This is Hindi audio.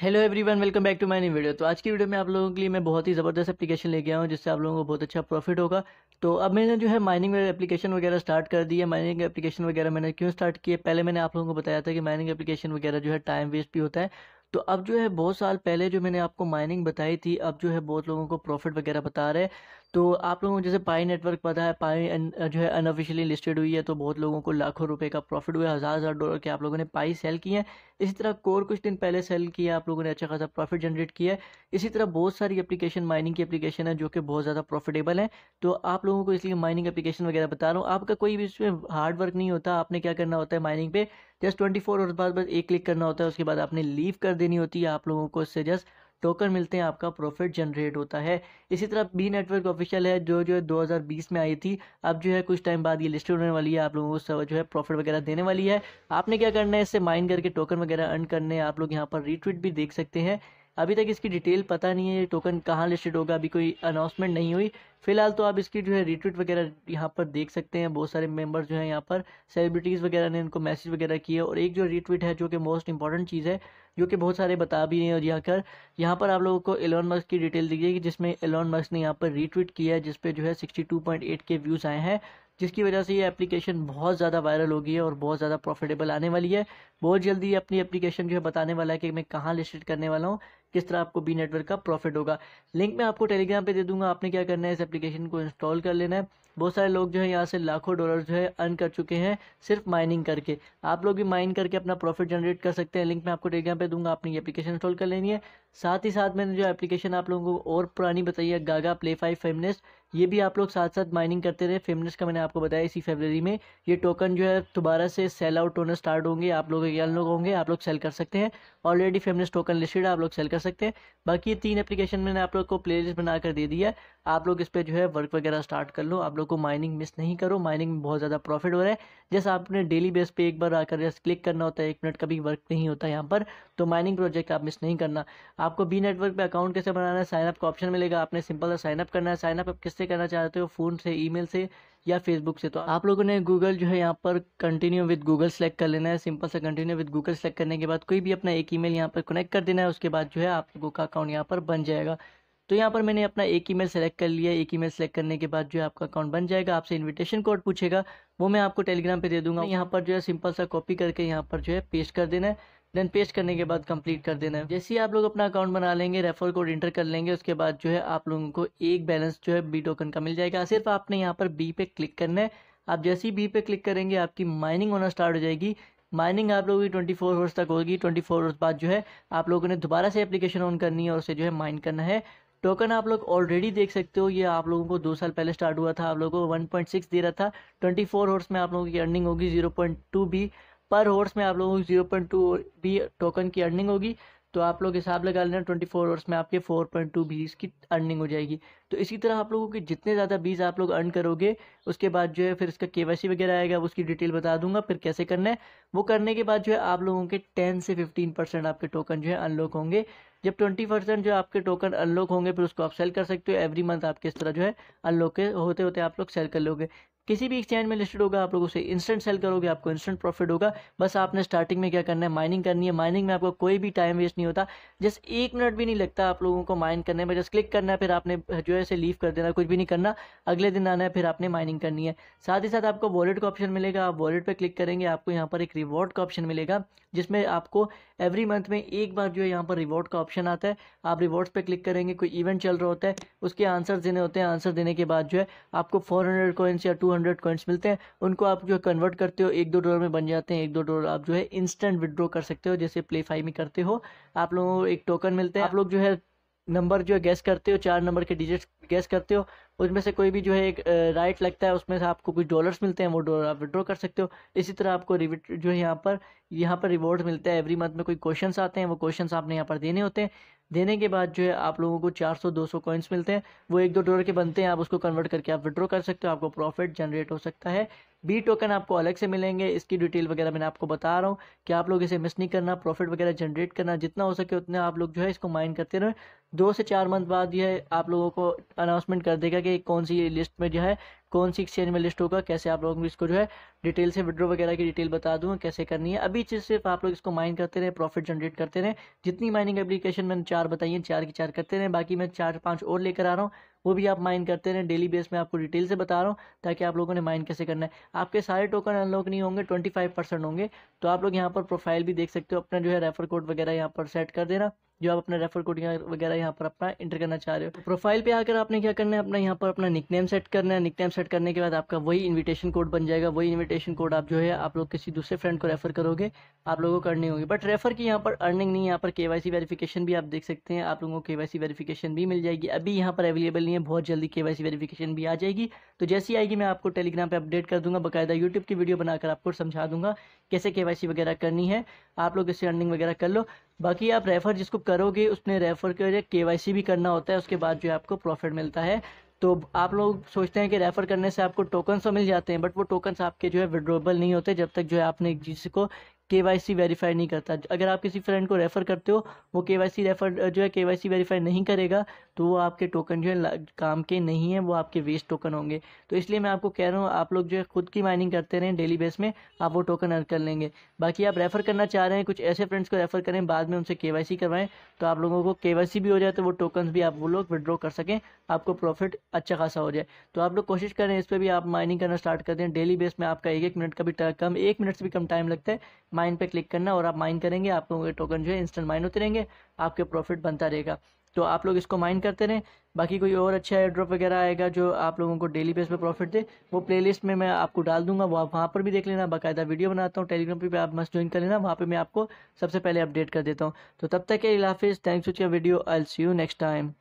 hello everyone welcome back to my new video तो आज की वीडियो में आप लोगों के लिए मैं बहुत ही ज़बरदस्त एप्लीकेशन लेके आया हूँ जिससे आप लोगों को बहुत अच्छा प्रॉफिट होगा तो अब मैंने जो है माइनिंग एप्लीकेशन वगैरह स्टार्ट कर दी है माइनिंग एप्लीकेशन वगैरह मैंने क्यों स्टार्ट किए पहले मैंने आप लोगों को बताया था कि माइनिंग एप्लीकेशन वगैरह जो है टाइम वेस्ट भी होता है तो अब जो है बहुत साल पहले जो मैंने आपको माइनिंग बताई थी अब जो है बहुत लोगों को प्रॉफिट वगैरह बता रहे हैं तो आप लोगों को जैसे पाई नेटवर्क पता है पाई जो है अनऑफिशियली लिस्टेड हुई है तो बहुत लोगों को लाखों रुपए का प्रॉफिट हुआ हज़ार हज़ार डॉलर के आप लोगों ने पाई सेल की है इसी तरह कोर कुछ दिन पहले सेल किया आप लोगों ने अच्छा खासा प्रॉफिट जनरेट किया है इसी तरह बहुत सारी एप्लीकेशन माइनिंग की एप्लीकेशन है जो कि बहुत ज़्यादा प्रॉफिटेबल है तो आप लोगों को इसलिए माइनिंग एप्लीकेशन वगैरह बता रहा हूँ आपका कोई भी इसमें हार्ड वर्क नहीं होता आपने क्या करना होता है माइनिंग पे जस्ट ट्वेंटी फोर आवर्स बाद बस एक क्लिक करना होता है उसके बाद आपने लीव कर देनी होती है आप लोगों को इससे जस्ट टोकन मिलते हैं आपका प्रॉफिट जनरेट होता है इसी तरह बी नेटवर्क ऑफिशियल है जो जो है 2020 में आई थी अब जो है कुछ टाइम बाद ये लिस्टेड होने वाली है आप लोगों को जो है प्रॉफिट वगैरह देने वाली है आपने क्या करना है इससे माइन करके टोकन वगैरह अर्न करने आप लोग यहाँ पर रिट्वीट भी देख सकते हैं अभी तक इसकी डिटेल पता नहीं है टोकन कहाँ लिस्टेड होगा अभी कोई अनाउंसमेंट नहीं हुई फिलहाल तो आप इसकी जो है रिट्वीट वगैरह यहाँ पर देख सकते हैं बहुत सारे मेंबर्स जो हैं यहाँ पर सेलिब्रिटीज़ वगैरह ने इनको मैसेज वगैरह किए और एक जो रिट्वीट है जो कि मोस्ट इंपॉर्टेंट चीज़ है जो कि बहुत सारे बता भी हैं और यहाँ कर यहाँ पर आप लोगों को एलॉन मस्क की डिटेल दी गई जिसमें एलॉन मस्क ने यहाँ पर रिट्वीट किया है जिसपे जो है सिक्सटी के व्यूज़ आए हैं जिसकी वजह से ये एप्लीकेशन बहुत ज़्यादा वायरल होगी है और बहुत ज़्यादा प्रॉफिटेबल आने वाली है बहुत जल्दी अपनी एप्लीकेशन जो है बताने वाला है कि मैं कहाँ लिस्टेड करने वाला हूँ किस तरह आपको बी नेटवर्क का प्रॉफिट होगा लिंक मैं आपको टेलीग्राम पे दे दूंगा आपने क्या करना है इस एप्लीकेशन को इंस्टॉल कर लेना है बहुत सारे लोग जो है यहाँ से लाखों डॉलर जो है अर्न कर चुके हैं सिर्फ माइनिंग करके आप लोग भी माइन करके अपना प्रॉफिट जनरेट कर सकते हैं लिंक मैं आपको टेलीग्राम पे दूंगा आपने ये एप्लीकेशन इंस्टॉल कर लेनी है साथ ही साथ मैंने जो एप्लीकेशन आप लोगों को और पुरानी बताई है गागा प्ले फाइव फेमनेस ये भी आप लोग साथ साथ माइनिंग करते रहे फेमनेस का मैंने आपको बताया इसी फेबररी में ये टोकन जो है दोबारा से सेल आउट होना स्टार्ट होंगे आप लोग लोग होंगे आप लोग सेल कर सकते हैं ऑलरेडी फेमलिस्ट टोकन लिस्टेड है आप लोग सेल कर सकते हैं बाकी ये तीन एप्लीकेशन मैंने आप लोग को प्ले लिस्ट बना कर दे दिया है आप लोग इस पर जो है वर्क वगैरह स्टार्ट कर लो आप लोग को माइनिंग मिस नहीं करो माइनिंग में बहुत ज़्यादा प्रॉफिट हो रहा है जैसे आपने डेली बेस पर एक बार आकर जैसे क्लिक करना होता है एक मिनट कभी वर्क नहीं होता यहाँ पर तो माइनिंग प्रोजेक्ट आप मिस नहीं करना आपको बी नेटवर्क पर अकाउंट कैसे बनाना है साइनअप का ऑप्शन मिलेगा आपने सिंपल साइनअप करना है साइनअप आप किससे करना चाहते हो फ़ोन से ई से या फेसबुक से तो आप लोगों ने गूगल जो है यहाँ पर कंटिन्यू विद गूगल सेलेक्ट कर लेना है सिंपल सा कंटिन्यू विद गूगल सेलेक्ट करने के बाद कोई भी अपना एक ईमेल यहाँ पर कनेक्ट कर देना है उसके बाद जो है आप लोगों का अकाउंट यहाँ पर बन जाएगा तो यहाँ पर मैंने अपना एक ईमेल सेलेक्ट कर लिया एक ईमेल सेलेक्ट करने के बाद जो है आपका अकाउंट बन जाएगा आपसे इनविटेशन कोड पूछेगा वो मैं आपको टेलीग्राम पे दे दूंगा यहाँ पर जो है सिंपल सा कॉपी करके यहाँ पर जो है पेस्ट कर देना है देन पेस्ट करने के बाद कंप्लीट कर देना है जैसे ही आप लोग अपना अकाउंट बना लेंगे रेफर कोड इंटर कर लेंगे उसके बाद जो है आप लोगों को एक बैलेंस जो है बी टोकन का मिल जाएगा सिर्फ आपने यहाँ पर बी पे क्लिक करना है आप जैसे ही बी पे क्लिक करेंगे आपकी माइनिंग होना स्टार्ट हो जाएगी माइनिंग आप लोगों की ट्वेंटी फोर आवर्स तक होगी ट्वेंटी फोर आवर्स बाद जो है आप लोगों ने दोबारा से एप्लीकेशन ऑन करनी है और उसे जो है माइन करना है टोकन आप लोग ऑलरेडी देख सकते हो ये आप लोगों को दो साल पहले स्टार्ट हुआ था आप लोगों को 1.6 दे रहा था 24 फोर आवर्स में आप लोगों की अर्निंग होगी 0.2 भी पर हॉर्स में आप लोगों को zero point two B token की अर्निंग होगी तो आप लोग हिसाब लगा लेना ट्वेंटी फोर आवर्स में आपके फोर पॉइंट टू बीज की अर्निंग हो जाएगी तो इसी तरह आप लोगों के जितने ज़्यादा बीज आप लोग अर्न करोगे उसके बाद जो है फिर इसका के वगैरह आएगा उसकी डिटेल बता दूंगा फिर कैसे करना है वो करने के बाद जो है आप लोगों के टेन से फिफ्टीन परसेंट आपके टोकन जो है अनलॉक होंगे जब ट्वेंटी परसेंट जो आपके टोकन अनलॉक होंगे फिर उसको आप सेल कर सकते हो एवरी मंथ आपके इस तरह जो है अनलॉक होते होते आप लोग सेल कर लोगे किसी भी एक्सचेंज में लिस्टेड होगा आप लोग उसे इंस्टेंट सेल करोगे आपको इंस्टेंट प्रॉफिट होगा बस आपने स्टार्टिंग में क्या करना है माइनिंग करनी है माइनिंग में आपको कोई भी टाइम वेस्ट नहीं होता जस्ट एक मिनट भी नहीं लगता आप लोगों को माइन करने में जस्ट क्लिक करना है फिर आपने जो है लीव कर देना कुछ भी नहीं करना अगले दिन आना है फिर आपने माइनिंग करनी है साथ ही साथ आपको वॉलेट का ऑप्शन मिलेगा आप वॉलेट पर क्लिक करेंगे आपको यहाँ पर एक रिवॉर्ड का ऑप्शन मिलेगा जिसमें आपको एवरी मंथ में एक बार जो है यहाँ पर रिवॉर्ड का ऑप्शन आता है आप रिवॉर्ड्स पर क्लिक करेंगे कोई इवेंट चल रहा होता है उसके आंसर देने होते हैं आंसर देने के बाद जो है आपको फोर हंड्रेड या टू हंड्रेड कॉइन्स मिलते हैं उनको आप जो है कन्वर्ट करते हो एक दो डॉलर में बन जाते हैं एक दो डॉलर आप जो है इंस्टेंट विदड्रॉ कर सकते हो जैसे प्ले फाई में करते हो आप लोगों को एक टोकन मिलता है आप लोग जो है नंबर जो है गैस करते हो चार नंबर के डिजिट्स गैस करते हो उसमें से कोई भी जो है एक राइट लगता है उसमें से आपको कुछ डॉलर्स मिलते हैं वो डॉलर आप विड्रॉ कर सकते हो इसी तरह आपको जो है यहाँ पर यहाँ पर रिवॉर्ड मिलता है एवरी मंथ में कोई क्वेश्चन आते हैं वो क्वेश्चन आपने यहाँ पर देने होते हैं देने के बाद जो है आप लोगों को 400 200 कॉइन्स मिलते हैं वो एक दो डॉलर के बनते हैं आप उसको कन्वर्ट करके आप विड्रॉ कर सकते हो आपको प्रॉफिट जनरेट हो सकता है बी टोकन आपको अलग से मिलेंगे इसकी डिटेल वगैरह मैंने आपको बता रहा हूँ कि आप लोग इसे मिस नहीं करना प्रॉफिट वगैरह जनरेट करना जितना हो सके उतना आप लोग जो है इसको माइन करते रहें दो से चार मंथ बाद यह आप लोगों को अनाउंसमेंट कर देगा कि कौन सी लिस्ट में जो है कौन सी एक्सचेंज में लिस्ट होगा कैसे आप लोगों को इसको जो है डिटेल से विड्रो वगैरह की डिटेल बता दूँ कैसे करनी है अभी चीज़ सिर्फ आप लोग इसको माइन करते रहें प्रॉफिट जनरेट करते रहें जितनी माइनिंग एप्लीकेशन मैंने चार बताइए चार की चार करते रहें बाकी मैं चार पाँच और लेकर आ रहा हूँ वो भी आप माइन करते रहें डेली बेस में आपको डिटेल से बता रहा हूँ ताकि आप लोगों ने माइन कैसे करना है आपके सारे टोकन अनलॉक नहीं होंगे ट्वेंटी फाइव परसेंट होंगे तो आप लोग यहाँ पर प्रोफाइल भी देख सकते हो अपना जो है रेफर कोड वगैरह यहाँ पर सेट कर देना जो आप अपना रेफर कोड यहाँ वगैरह यहाँ पर अपना इंटर करना चाह रहे हो प्रोफाइल पे आकर आपने क्या करना है अपना यहाँ पर अपना निकनेम सेट करना है निकनेम सेट करने के बाद आपका वही इन्विटेशन कोड बन जाएगा वही इन्विटेशन कोड आप जो है आप लोग किसी दूसरे फ्रेंड को रेफर करोगे आप लोगों को करनी होगी बट रेफर की यहाँ पर अर्निंग नहीं यहाँ पर के वाई भी आप देख सकते हैं आप लोगों को के वाई भी मिल जाएगी अभी यहाँ पर अवेलेबल नहीं है बहुत जल्दी के वाई भी आ जाएगी तो जैसी आएगी मैं आपको टेलीग्राम पर अपडेट कर दूंगा बाकायदा यूट्यूब की वीडियो बनाकर आपको समझा दूंगा कैसे के वगैरह करनी है आप लोग इससे अर्निंग वगैरह कर लो बाकी आप रेफ़र जिसको करोगे उसने रेफ़र के वजह भी करना होता है उसके बाद जो है आपको प्रॉफिट मिलता है तो आप लोग सोचते हैं कि रेफ़र करने से आपको टोकन्स तो मिल जाते हैं बट वो टोकन्स आपके जो है विड्रोबल नहीं होते जब तक जो है आपने जिसको के वाई सी वेरीफाई नहीं करता अगर आप किसी फ्रेंड को रेफ़र करते हो वो के वाई सी रेफ़र जो है के वाई सी वेरीफाई नहीं करेगा तो वो आपके टोकन जो है काम के नहीं हैं वो आपके वेस्ट टोकन होंगे तो इसलिए मैं आपको कह रहा हूँ आप लोग जो है खुद की माइनिंग करते रहें डेली बेस में आप वो टोकन अर्न कर लेंगे बाकी आप रेफ़र करना चाह रहे हैं कुछ ऐसे फ्रेंड्स को रेफ़र करें बाद में उनसे के वाई सी करवाएं तो आप लोगों को के वाई सी भी हो जाए तो वो टोकन भी आप वो लोग विड्रॉ कर सकें आपको प्रॉफिट अच्छा खासा हो जाए तो आप लोग कोशिश करें इस पर भी आप माइनिंग करना स्टार्ट कर दें डेली बेस में आपका एक एक मिनट का भी कम एक मिनट से भी कम टाइम लगता है माइन पे क्लिक करना और आप माइन करेंगे आप लोगों के टोकन जो है इंस्टेंट माइन उतरेंगे आपके प्रॉफिट बनता रहेगा तो आप लोग इसको माइन करते रहें बाकी कोई और अच्छा एयर ड्रॉप वगैरह आएगा जो आप लोगों को डेली बेस पे प्रॉफिट दे वो प्लेलिस्ट में मैं आपको डाल दूंगा वो आप वहाँ पर भी देख लेना बाकायदा वीडियो बनाता हूँ टेलीग्राम पे भी आप मस्ट ज्वाइन कर लेना वहाँ पे मैं आपको सबसे पहले अपडेट कर देता हूँ तो तब तक के हाफिज़ thanks for your video I see you next time